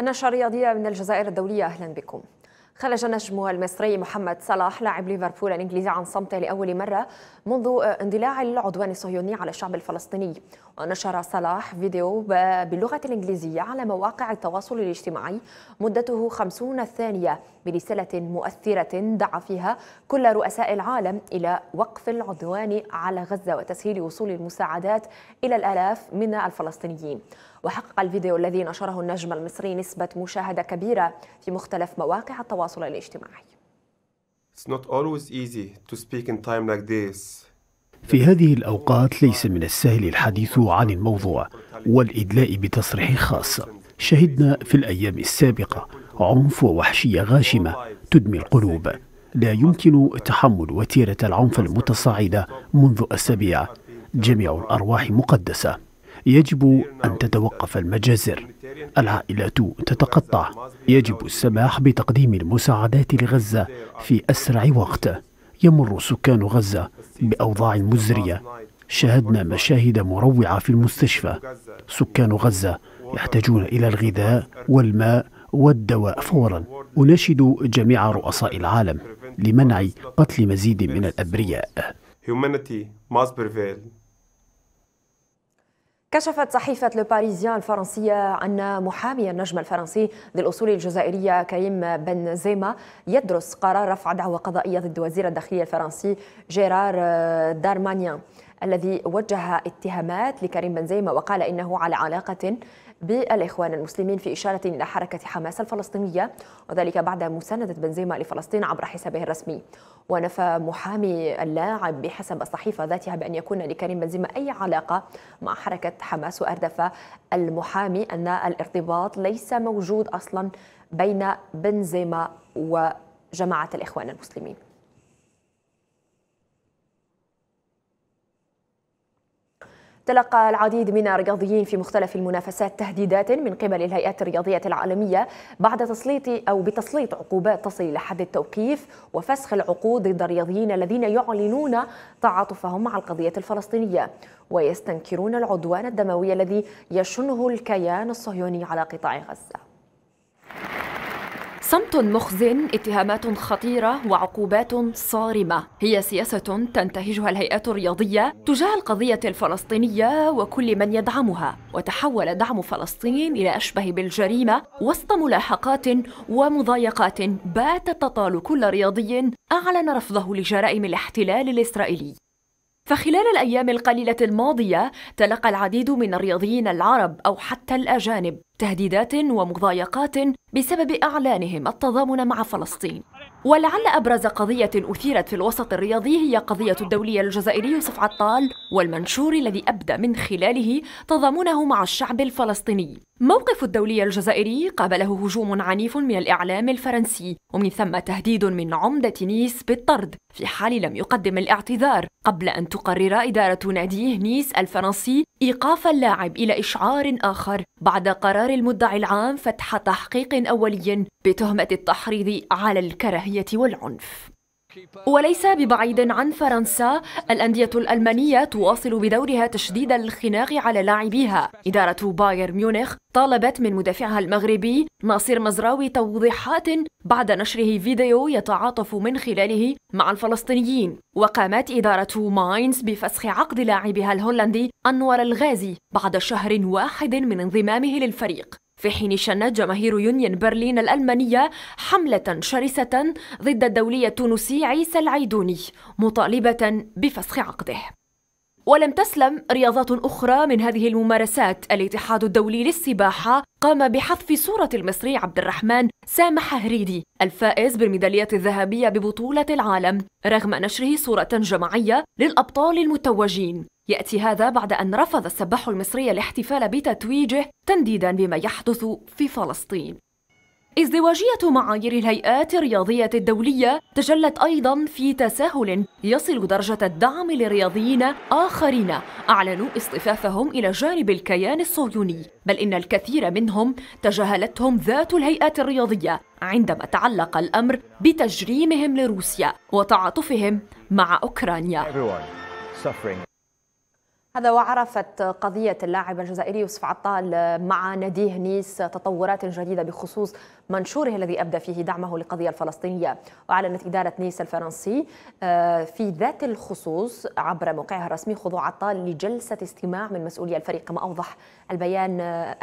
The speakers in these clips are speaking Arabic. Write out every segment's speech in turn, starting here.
النشرة الرياضية من الجزائر الدولية أهلا بكم خرج نجم المصري محمد صلاح لاعب ليفربول الانجليزي عن صمته لاول مره منذ اندلاع العدوان الصهيوني على الشعب الفلسطيني ونشر صلاح فيديو باللغة الإنجليزية على مواقع التواصل الاجتماعي مدته خمسون ثانية برسالة مؤثرة دعا فيها كل رؤساء العالم إلى وقف العدوان على غزة وتسهيل وصول المساعدات إلى الآلاف من الفلسطينيين وحقق الفيديو الذي نشره النجم المصري نسبة مشاهدة كبيرة في مختلف مواقع التواصل الاجتماعي It's not always easy to speak in time like this. في هذه الأوقات ليس من السهل الحديث عن الموضوع والإدلاء بتصريح خاص شهدنا في الأيام السابقة عنف ووحشية غاشمة تدمي القلوب لا يمكن تحمل وتيرة العنف المتصاعدة منذ أسابيع جميع الأرواح مقدسة يجب أن تتوقف المجازر العائلات تتقطع يجب السماح بتقديم المساعدات لغزة في أسرع وقت يمر سكان غزة بأوضاع مزرية شاهدنا مشاهد مروعة في المستشفى سكان غزة يحتاجون إلى الغذاء والماء والدواء فورا أناشد جميع رؤساء العالم لمنع قتل مزيد من الأبرياء كشفت صحيفة لباريزيان الفرنسية أن محامي النجم الفرنسي الأصول الجزائرية كريم بنزيما يدرس قرار رفع دعوى قضائية ضد وزير الداخلية الفرنسي جيرار آه، دارمانيان الذي وجه اتهامات لكريم بنزيما وقال إنه على علاقة بالإخوان المسلمين في إشارة إلى حركة حماس الفلسطينية وذلك بعد مساندة بنزيما لفلسطين عبر حسابه الرسمي ونفى محامي اللاعب بحسب الصحيفة ذاتها بأن يكون لكريم بنزيما أي علاقة مع حركة حماس وأردف المحامي أن الارتباط ليس موجود أصلا بين بنزيما وجماعة الإخوان المسلمين تلقى العديد من الرياضيين في مختلف المنافسات تهديدات من قبل الهيئات الرياضية العالمية بعد تسليط أو بتسليط عقوبات تصل إلى حد التوقيف وفسخ العقود ضد الرياضيين الذين يعلنون تعاطفهم مع القضية الفلسطينية ويستنكرون العدوان الدموي الذي يشنه الكيان الصهيوني على قطاع غزة صمت مخزن اتهامات خطيرة وعقوبات صارمة هي سياسة تنتهجها الهيئات الرياضية تجاه القضية الفلسطينية وكل من يدعمها وتحول دعم فلسطين إلى أشبه بالجريمة وسط ملاحقات ومضايقات باتت تطال كل رياضي أعلن رفضه لجرائم الاحتلال الإسرائيلي فخلال الأيام القليلة الماضية تلقى العديد من الرياضيين العرب أو حتى الأجانب تهديدات ومضايقات بسبب أعلانهم التضامن مع فلسطين ولعل أبرز قضية أثيرت في الوسط الرياضي هي قضية الدولي الجزائري يوسف عطال والمنشور الذي أبدى من خلاله تضامنه مع الشعب الفلسطيني موقف الدولي الجزائري قابله هجوم عنيف من الإعلام الفرنسي ومن ثم تهديد من عمدة نيس بالطرد في حال لم يقدم الاعتذار قبل أن تقرر إدارة ناديه نيس الفرنسي إيقاف اللاعب إلى إشعار آخر بعد قرار إطار المدعي العام فتح تحقيق أولي بتهمة التحريض على الكراهية والعنف وليس ببعيد عن فرنسا الأندية الألمانية تواصل بدورها تشديد الخناق على لاعبيها إدارة باير ميونخ طالبت من مدافعها المغربي ناصر مزراوي توضيحات بعد نشره فيديو يتعاطف من خلاله مع الفلسطينيين وقامت إدارة ماينز بفسخ عقد لاعبها الهولندي أنور الغازي بعد شهر واحد من انضمامه للفريق في حين شنت جماهير يونيون برلين الألمانية حملة شرسة ضد الدولي التونسي عيسى العيدوني مطالبة بفسخ عقده ولم تسلم رياضات أخرى من هذه الممارسات الاتحاد الدولي للسباحة قام بحذف صورة المصري عبد الرحمن سامح هريدي الفائز بالميدالية الذهبية ببطولة العالم رغم نشره صورة جماعية للأبطال المتوجين يأتي هذا بعد أن رفض السباح المصري الاحتفال بتتويجه تنديدا بما يحدث في فلسطين ازدواجية معايير الهيئات الرياضية الدولية تجلت أيضا في تساهل يصل درجة الدعم لرياضيين آخرين أعلنوا اصطفافهم إلى جانب الكيان الصهيوني بل إن الكثير منهم تجاهلتهم ذات الهيئات الرياضية عندما تعلق الأمر بتجريمهم لروسيا وتعاطفهم مع أوكرانيا هذا وعرفت قضية اللاعب الجزائري يوسف عطال مع ناديه نيس تطورات جديدة بخصوص منشوره الذي أبدى فيه دعمه للقضية الفلسطينية وأعلنت إدارة نيس الفرنسي آه، في ذات الخصوص عبر موقعها الرسمي خضوع عطال لجلسة استماع من مسؤولي الفريق كما أوضح البيان آه،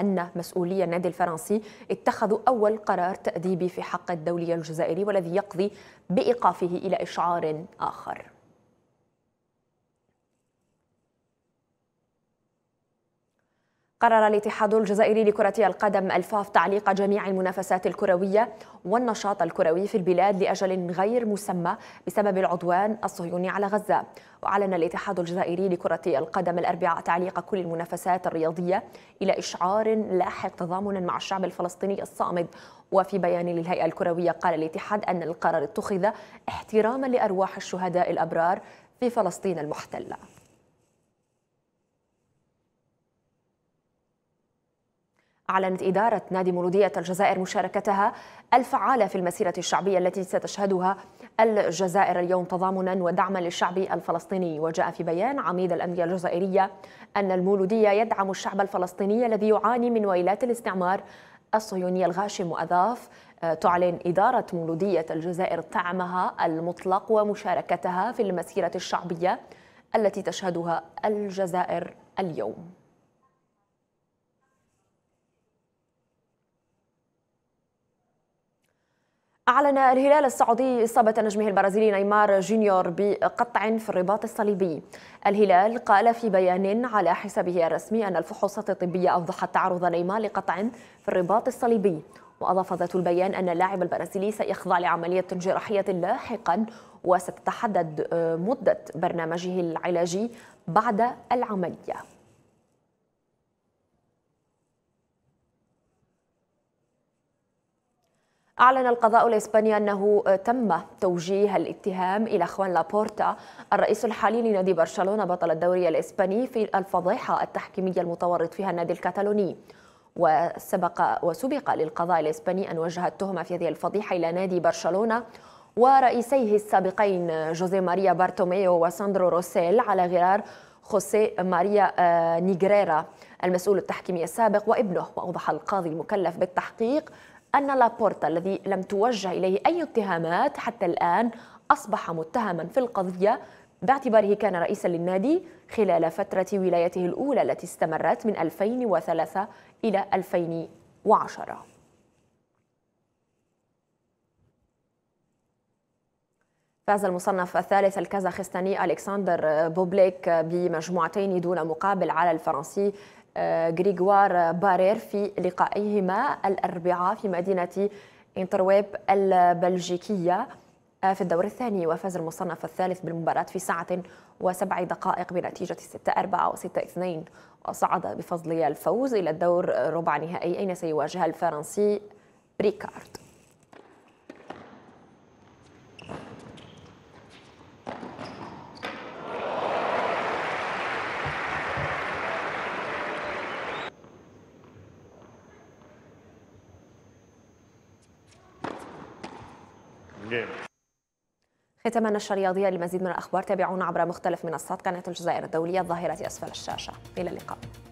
أن مسؤولي النادي الفرنسي اتخذوا أول قرار تأديبي في حق الدولي الجزائري والذي يقضي بإيقافه إلى إشعار آخر قرر الاتحاد الجزائري لكرة القدم الفاف تعليق جميع المنافسات الكروية والنشاط الكروي في البلاد لأجل غير مسمى بسبب العدوان الصهيوني على غزة وأعلن الاتحاد الجزائري لكرة القدم الأربعاء تعليق كل المنافسات الرياضية إلى إشعار لاحق تضامنا مع الشعب الفلسطيني الصامد وفي بيان للهيئة الكروية قال الاتحاد أن القرار اتخذ احتراما لأرواح الشهداء الأبرار في فلسطين المحتله أعلنت إدارة نادي مولودية الجزائر مشاركتها الفعالة في المسيرة الشعبية التي ستشهدها الجزائر اليوم تضامنا ودعما للشعب الفلسطيني وجاء في بيان عميد الأندية الجزائرية أن المولودية يدعم الشعب الفلسطيني الذي يعاني من ويلات الاستعمار الصهيوني الغاشم وأضاف آه، تعلن إدارة مولودية الجزائر طعمها المطلق ومشاركتها في المسيرة الشعبية التي تشهدها الجزائر اليوم أعلن الهلال السعودي إصابة نجمه البرازيلي نيمار جونيور بقطع في الرباط الصليبي الهلال قال في بيان على حسابه الرسمي أن الفحوصات الطبية أوضحت تعرض نيمار لقطع في الرباط الصليبي وأضاف ذات البيان أن اللاعب البرازيلي سيخضع لعملية جراحية لاحقا وستتحدد مدة برنامجه العلاجي بعد العملية أعلن القضاء الإسباني أنه تم توجيه الاتهام إلى خوان لابورتا الرئيس الحالي لنادي برشلونة بطل الدوري الإسباني في الفضيحة التحكيمية المتورط فيها النادي الكتالوني وسبق وسبق للقضاء الإسباني أن وجه التهمة في هذه الفضيحة إلى نادي برشلونة ورئيسيه السابقين جوزي ماريا بارتوميو وساندرو روسيل على غرار خوسي ماريا آه، نيغريرا المسؤول التحكيمي السابق وابنه وأوضح القاضي المكلف بالتحقيق أن لابورتا الذي لم توجه إليه أي اتهامات حتى الآن أصبح متهما في القضية باعتباره كان رئيسا للنادي خلال فترة ولايته الأولى التي استمرت من 2003 إلى 2010 فاز المصنف الثالث الكازاخستاني ألكسندر بوبليك بمجموعتين دون مقابل على الفرنسي غريغوار بارير في لقائهما الأربعاء في مدينة انترويب البلجيكية آه، في الدور الثاني وفاز المصنف الثالث بالمباراة في ساعة وسبع دقائق بنتيجة 6-4 و6-2 وصعد بفضل الفوز إلى الدور ربع نهائي أين سيواجه الفرنسي بريكارد ختاما نشرة الرياضية للمزيد من الأخبار تابعونا عبر مختلف منصات قناة الجزائر الدولية الظاهرة أسفل الشاشة إلى اللقاء